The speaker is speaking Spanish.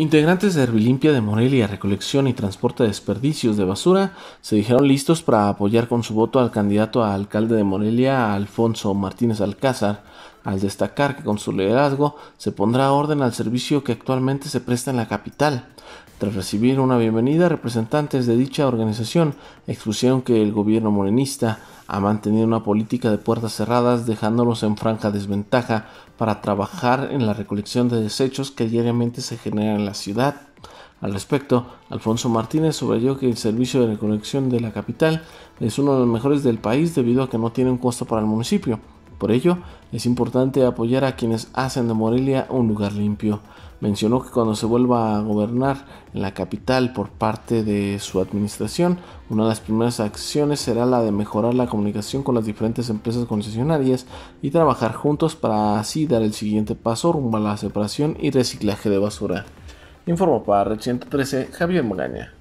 Integrantes de Herbilimpia de Morelia Recolección y Transporte de Desperdicios de Basura se dijeron listos para apoyar con su voto al candidato a alcalde de Morelia, Alfonso Martínez Alcázar, al destacar que con su liderazgo se pondrá orden al servicio que actualmente se presta en la capital. Tras recibir una bienvenida, representantes de dicha organización expusieron que el gobierno morenista a mantener una política de puertas cerradas dejándolos en franca desventaja para trabajar en la recolección de desechos que diariamente se generan en la ciudad. Al respecto, Alfonso Martínez subrayó que el servicio de recolección de la capital es uno de los mejores del país debido a que no tiene un costo para el municipio. Por ello, es importante apoyar a quienes hacen de Morelia un lugar limpio. Mencionó que cuando se vuelva a gobernar en la capital por parte de su administración, una de las primeras acciones será la de mejorar la comunicación con las diferentes empresas concesionarias y trabajar juntos para así dar el siguiente paso rumbo a la separación y reciclaje de basura. Informó para Red 113 Javier Mogaña.